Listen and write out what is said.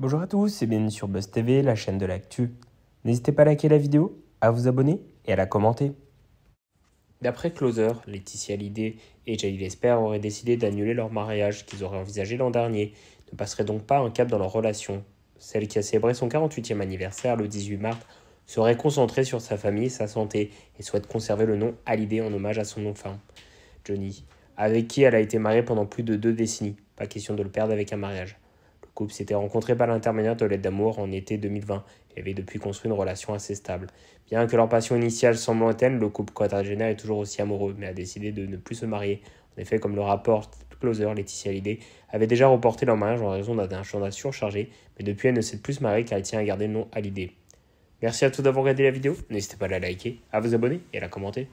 Bonjour à tous et bienvenue sur Buzz TV, la chaîne de l'actu. N'hésitez pas à liker la vidéo, à vous abonner et à la commenter. D'après Closer, Laetitia Hallyday et Jalil Esper auraient décidé d'annuler leur mariage qu'ils auraient envisagé l'an dernier, ne passerait donc pas un cap dans leur relation. Celle qui a célébré son 48e anniversaire le 18 mars serait concentrée sur sa famille et sa santé et souhaite conserver le nom Hallyday en hommage à son enfant, Johnny, avec qui elle a été mariée pendant plus de deux décennies. Pas question de le perdre avec un mariage couple s'était rencontré par l'intermédiaire de l'aide d'amour en été 2020 et avait depuis construit une relation assez stable. Bien que leur passion initiale semble lointaine, le couple quadragénaire est toujours aussi amoureux, mais a décidé de ne plus se marier. En effet, comme le rapporte Closer, Laetitia Hallyday avait déjà reporté leur mariage en raison d'un agenda surchargé, mais depuis elle ne s'est plus se marier car elle tient à garder le nom Hallyday. Merci à tous d'avoir regardé la vidéo, n'hésitez pas à la liker, à vous abonner et à la commenter.